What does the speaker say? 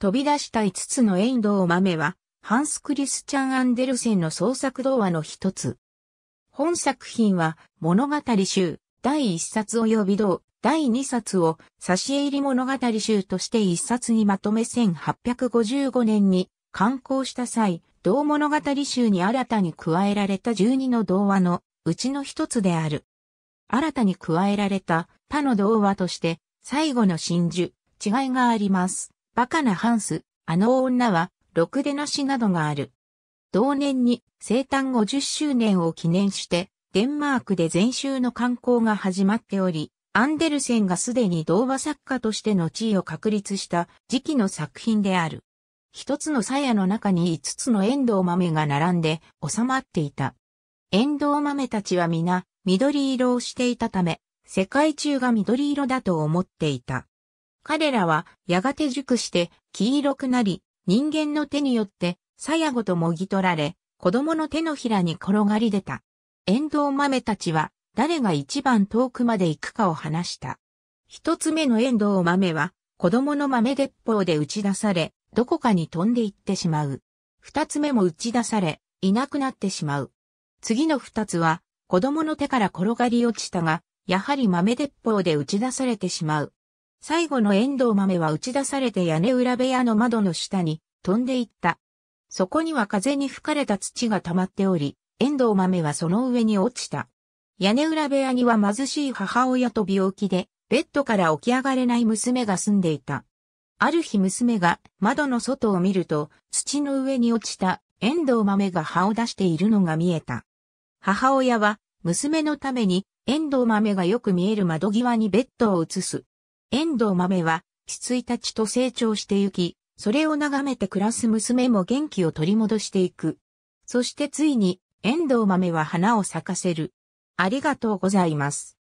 飛び出した5つの遠藤豆は、ハンス・クリスチャン・アンデルセンの創作童話の一つ。本作品は物語集第1冊及び同第2冊を差し入り物語集として1冊にまとめ1855年に刊行した際、同物語集に新たに加えられた12の童話のうちの一つである。新たに加えられた他の童話として最後の真珠、違いがあります。バカなハンス、あの女は、ろくでなしなどがある。同年に生誕50周年を記念して、デンマークで全集の観光が始まっており、アンデルセンがすでに童話作家としての地位を確立した時期の作品である。一つの鞘の中に五つのエンドウ豆が並んで収まっていた。エンドウ豆たちは皆緑色をしていたため、世界中が緑色だと思っていた。彼らはやがて熟して黄色くなり、人間の手によって鞘ごともぎ取られ、子供の手のひらに転がり出た。エンドウ豆たちは誰が一番遠くまで行くかを話した。一つ目のエンドウ豆は子供の豆鉄砲で打ち出され、どこかに飛んで行ってしまう。二つ目も打ち出され、いなくなってしまう。次の二つは子供の手から転がり落ちたが、やはり豆鉄砲で打ち出されてしまう。最後の遠藤豆は打ち出されて屋根裏部屋の窓の下に飛んでいった。そこには風に吹かれた土が溜まっており、遠藤豆はその上に落ちた。屋根裏部屋には貧しい母親と病気で、ベッドから起き上がれない娘が住んでいた。ある日娘が窓の外を見ると、土の上に落ちた遠藤豆が葉を出しているのが見えた。母親は娘のために遠藤豆がよく見える窓際にベッドを移す。遠藤豆は、ついたちと成長してゆき、それを眺めて暮らす娘も元気を取り戻していく。そしてついに、遠藤豆は花を咲かせる。ありがとうございます。